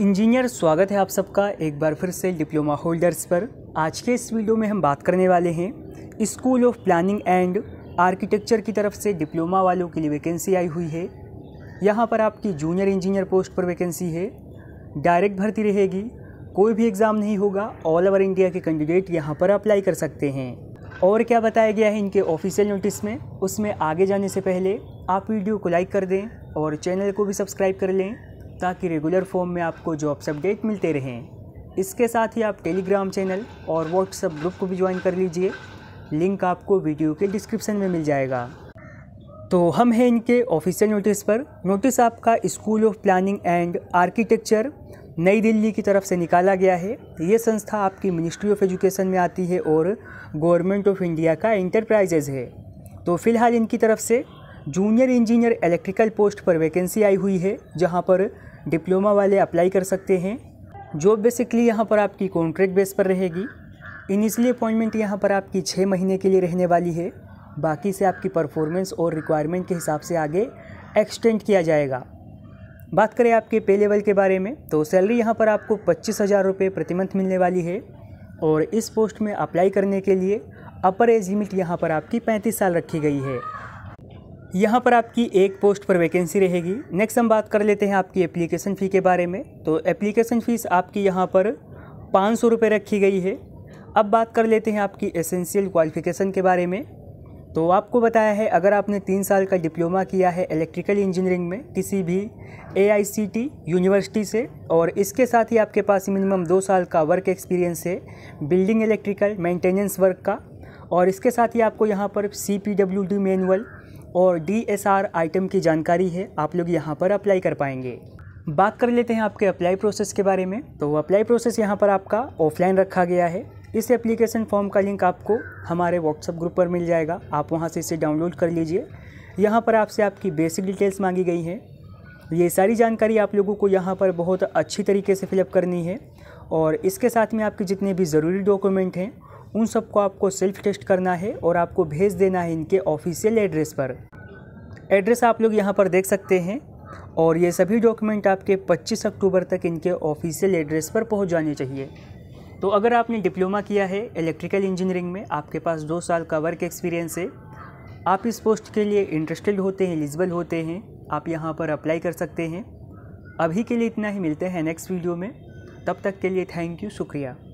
engineer स्वागत है आप सबका एक बार फिर से डिप्लोमा होल्डर्स पर आज के इस वीडियो में हम बात करने वाले हैं school of planning and architecture की तरफ से डिप्लोमा वालों के लिए वैकेंसी आई हुई है यहाँ पर आपकी जूनियर इंजीनियर पोस्ट पर वैकेंसी है डायरेक्ट भर्ती रहेगी कोई भी एग्ज़ाम नहीं होगा ऑल ओवर इंडिया के कैंडिडेट यहाँ पर अप्लाई कर सकते हैं और क्या बताया गया है इनके ऑफिशियल नोटिस में उसमें आगे जाने से पहले आप वीडियो को लाइक कर दें और चैनल को भी सब्सक्राइब कर लें ताकि रेगुलर फॉर्म में आपको जॉब्स अपडेट मिलते रहें इसके साथ ही आप टेलीग्राम चैनल और व्हाट्सएप ग्रुप को भी ज्वाइन कर लीजिए लिंक आपको वीडियो के डिस्क्रिप्शन में मिल जाएगा तो हम हैं इनके ऑफिशियल नोटिस पर नोटिस आपका school of planning and architecture New Delhi की तरफ से निकाला गया है ये संस्था आपकी मिनिस्ट्री ऑफ एजुकेशन में आती है और गवर्नमेंट ऑफ इंडिया का इंटरप्राइजेज़ है तो फ़िलहाल इनकी तरफ से जूनियर इंजीनियर इलेक्ट्रिकल पोस्ट पर वैकेंसी आई हुई है जहाँ पर डिप्लोमा वाले अप्लाई कर सकते हैं जॉब बेसिकली यहाँ पर आपकी कॉन्ट्रैक्ट बेस पर रहेगी इनिशली अपॉइंटमेंट यहाँ पर आपकी छः महीने के लिए रहने वाली है बाकी से आपकी परफॉर्मेंस और रिक्वायरमेंट के हिसाब से आगे एक्सटेंड किया जाएगा बात करें आपके पे लेवल के बारे में तो सैलरी यहाँ पर आपको पच्चीस हज़ार रुपये प्रति मंथ मिलने वाली है और इस पोस्ट में अप्लाई करने के लिए अपर एज लिमिट यहाँ पर आपकी पैंतीस साल रखी गई है यहाँ पर आपकी एक पोस्ट पर वैकेंसी रहेगी नेक्स्ट हम बात कर लेते हैं आपकी एप्लीकेशन फ़ी के बारे में तो एप्लीकेशन फ़ीस आपकी यहाँ पर पाँच सौ रुपये रखी गई है अब बात कर लेते हैं आपकी एसेंशियल क्वालिफ़िकेशन के बारे में तो आपको बताया है अगर आपने तीन साल का डिप्लोमा किया है इलेक्ट्रिकल इंजीनियरिंग में किसी भी ए यूनिवर्सिटी से और इसके साथ ही आपके पास मिनिमम दो साल का वर्क एक्सपीरियंस है बिल्डिंग इलेक्ट्रिकल मेंटेनेंस वर्क का और इसके साथ ही आपको यहाँ पर C P W D manual और आर आइटम की जानकारी है आप लोग यहाँ पर अप्लाई कर पाएंगे बात कर लेते हैं आपके अप्लाई प्रोसेस के बारे में तो अप्लाई प्रोसेस यहाँ पर आपका ऑफलाइन रखा गया है इस एप्लीकेशन फॉर्म का लिंक आपको हमारे व्हाट्सअप ग्रुप पर मिल जाएगा आप वहाँ से इसे डाउनलोड कर लीजिए यहाँ पर आपसे आपकी बेसिक डिटेल्स मांगी गई हैं ये सारी जानकारी आप लोगों को यहाँ पर बहुत अच्छी तरीके से फिलअप करनी है और इसके साथ में आपके जितने भी ज़रूरी डॉक्यूमेंट हैं उन सबको आपको सेल्फ टेस्ट करना है और आपको भेज देना है इनके ऑफिशियल एड्रेस पर एड्रेस आप लोग यहाँ पर देख सकते हैं और ये सभी डॉक्यूमेंट आपके 25 अक्टूबर तक इनके ऑफिशियल एड्रेस पर पहुँच जाने चाहिए तो अगर आपने डिप्लोमा किया है इलेक्ट्रिकल इंजीनियरिंग में आपके पास दो साल का वर्क एक्सपीरियंस है आप इस पोस्ट के लिए इंटरेस्टेड होते हैं एलिजिबल होते हैं आप यहाँ पर अप्लाई कर सकते हैं अभी के लिए इतना ही मिलते हैं नेक्स्ट वीडियो में तब तक के लिए थैंक यू शुक्रिया